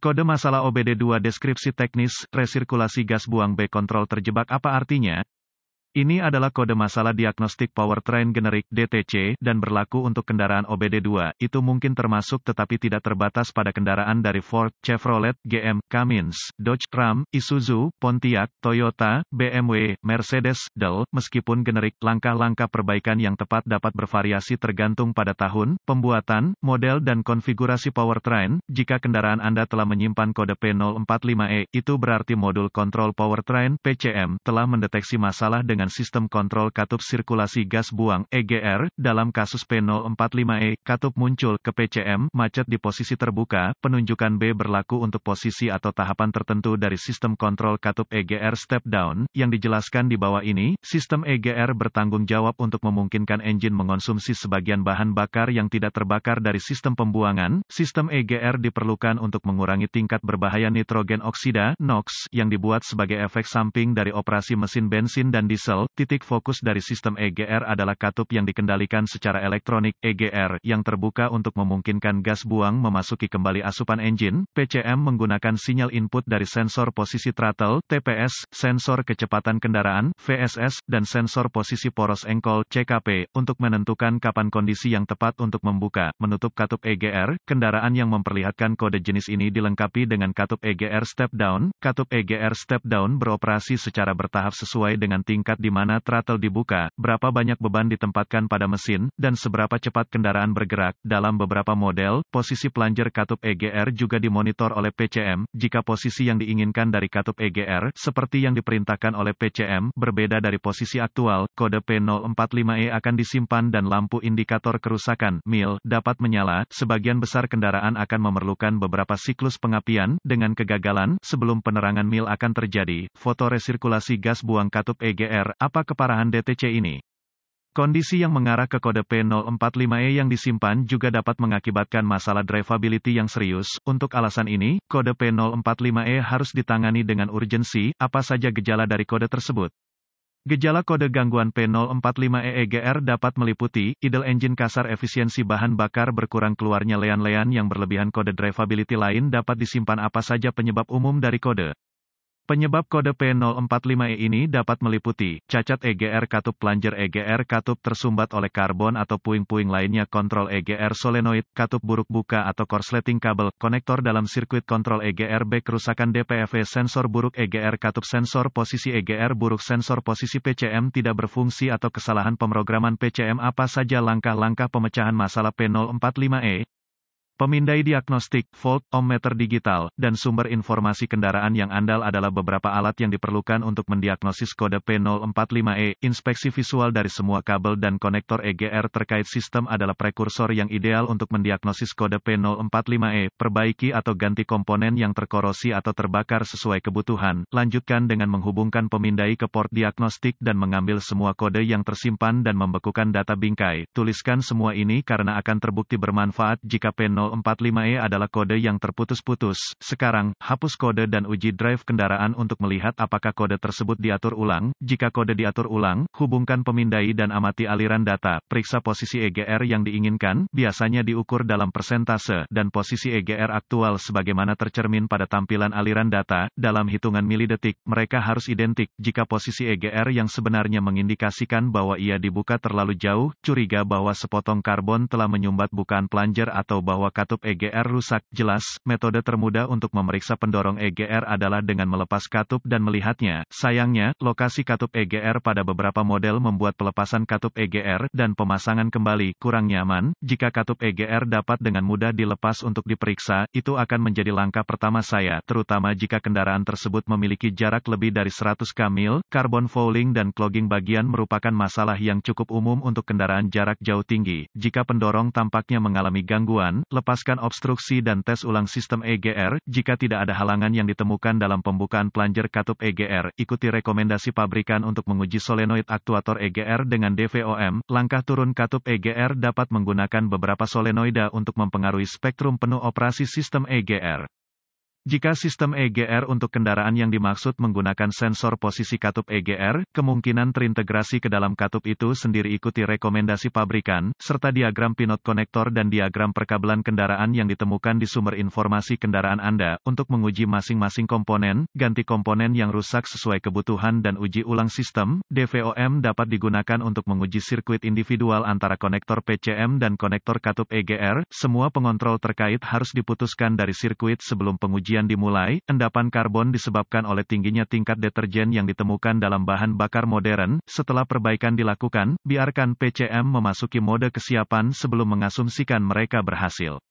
Kode masalah OBD2 deskripsi teknis, resirkulasi gas buang B kontrol terjebak apa artinya? Ini adalah kode masalah diagnostik powertrain generik DTC dan berlaku untuk kendaraan OBD2. Itu mungkin termasuk tetapi tidak terbatas pada kendaraan dari Ford, Chevrolet, GM, Cummins, Dodge Ram, Isuzu, Pontiac, Toyota, BMW, Mercedes, Dell. Meskipun generik, langkah-langkah perbaikan yang tepat dapat bervariasi tergantung pada tahun, pembuatan, model dan konfigurasi powertrain. Jika kendaraan Anda telah menyimpan kode P045E, itu berarti modul kontrol powertrain PCM telah mendeteksi masalah dengan dengan sistem kontrol katup sirkulasi gas buang EGR, dalam kasus P045E, katup muncul ke PCM, macet di posisi terbuka, penunjukan B berlaku untuk posisi atau tahapan tertentu dari sistem kontrol katup EGR step down, yang dijelaskan di bawah ini, sistem EGR bertanggung jawab untuk memungkinkan engine mengonsumsi sebagian bahan bakar yang tidak terbakar dari sistem pembuangan, sistem EGR diperlukan untuk mengurangi tingkat berbahaya nitrogen oksida, NOx, yang dibuat sebagai efek samping dari operasi mesin bensin dan diesel titik fokus dari sistem EGR adalah katup yang dikendalikan secara elektronik, EGR, yang terbuka untuk memungkinkan gas buang memasuki kembali asupan engine, PCM menggunakan sinyal input dari sensor posisi throttle, TPS, sensor kecepatan kendaraan, VSS, dan sensor posisi poros engkol, CKP, untuk menentukan kapan kondisi yang tepat untuk membuka, menutup katup EGR, kendaraan yang memperlihatkan kode jenis ini dilengkapi dengan katup EGR step down, katup EGR step down beroperasi secara bertahap sesuai dengan tingkat di mana throttle dibuka, berapa banyak beban ditempatkan pada mesin, dan seberapa cepat kendaraan bergerak. Dalam beberapa model, posisi plunger katup EGR juga dimonitor oleh PCM, jika posisi yang diinginkan dari katup EGR, seperti yang diperintahkan oleh PCM, berbeda dari posisi aktual, kode P045E akan disimpan dan lampu indikator kerusakan, MIL, dapat menyala, sebagian besar kendaraan akan memerlukan beberapa siklus pengapian, dengan kegagalan, sebelum penerangan MIL akan terjadi, foto resirkulasi gas buang katup EGR, apa keparahan DTC ini. Kondisi yang mengarah ke kode P045E yang disimpan juga dapat mengakibatkan masalah drivability yang serius. Untuk alasan ini, kode P045E harus ditangani dengan urgensi, apa saja gejala dari kode tersebut. Gejala kode gangguan p 045 e egr dapat meliputi, idle engine kasar efisiensi bahan bakar berkurang keluarnya lean-lean yang berlebihan kode drivability lain dapat disimpan apa saja penyebab umum dari kode. Penyebab kode P045E ini dapat meliputi cacat EGR katup plunger EGR katup tersumbat oleh karbon atau puing-puing lainnya kontrol EGR solenoid, katup buruk buka atau korsleting kabel, konektor dalam sirkuit kontrol EGR B kerusakan DPFE sensor buruk EGR katup sensor posisi EGR buruk sensor posisi PCM tidak berfungsi atau kesalahan pemrograman PCM apa saja langkah-langkah pemecahan masalah P045E? Pemindai diagnostik, volt, digital, dan sumber informasi kendaraan yang andal adalah beberapa alat yang diperlukan untuk mendiagnosis kode P045E. Inspeksi visual dari semua kabel dan konektor EGR terkait sistem adalah prekursor yang ideal untuk mendiagnosis kode P045E. Perbaiki atau ganti komponen yang terkorosi atau terbakar sesuai kebutuhan. Lanjutkan dengan menghubungkan pemindai ke port diagnostik dan mengambil semua kode yang tersimpan dan membekukan data bingkai. Tuliskan semua ini karena akan terbukti bermanfaat jika P0 045E adalah kode yang terputus-putus. Sekarang, hapus kode dan uji drive kendaraan untuk melihat apakah kode tersebut diatur ulang. Jika kode diatur ulang, hubungkan pemindai dan amati aliran data. Periksa posisi EGR yang diinginkan, biasanya diukur dalam persentase, dan posisi EGR aktual sebagaimana tercermin pada tampilan aliran data. Dalam hitungan milidetik, mereka harus identik. Jika posisi EGR yang sebenarnya mengindikasikan bahwa ia dibuka terlalu jauh, curiga bahwa sepotong karbon telah menyumbat bukaan plunger atau bahwa katup EGR rusak, jelas, metode termudah untuk memeriksa pendorong EGR adalah dengan melepas katup dan melihatnya. Sayangnya, lokasi katup EGR pada beberapa model membuat pelepasan katup EGR dan pemasangan kembali kurang nyaman. Jika katup EGR dapat dengan mudah dilepas untuk diperiksa, itu akan menjadi langkah pertama saya, terutama jika kendaraan tersebut memiliki jarak lebih dari 100 kamil. Carbon fouling dan clogging bagian merupakan masalah yang cukup umum untuk kendaraan jarak jauh tinggi. Jika pendorong tampaknya mengalami gangguan, lepas melepaskan obstruksi dan tes ulang sistem EGR. Jika tidak ada halangan yang ditemukan dalam pembukaan plunger katup EGR, ikuti rekomendasi pabrikan untuk menguji solenoid aktuator EGR dengan DVOM. Langkah turun katup EGR dapat menggunakan beberapa solenoida untuk mempengaruhi spektrum penuh operasi sistem EGR. Jika sistem EGR untuk kendaraan yang dimaksud menggunakan sensor posisi katup EGR, kemungkinan terintegrasi ke dalam katup itu sendiri ikuti rekomendasi pabrikan, serta diagram pinot konektor dan diagram perkabelan kendaraan yang ditemukan di sumber informasi kendaraan Anda, untuk menguji masing-masing komponen, ganti komponen yang rusak sesuai kebutuhan dan uji ulang sistem, DVOM dapat digunakan untuk menguji sirkuit individual antara konektor PCM dan konektor katup EGR, semua pengontrol terkait harus diputuskan dari sirkuit sebelum pengujian pengujian dimulai, endapan karbon disebabkan oleh tingginya tingkat deterjen yang ditemukan dalam bahan bakar modern. Setelah perbaikan dilakukan, biarkan PCM memasuki mode kesiapan sebelum mengasumsikan mereka berhasil.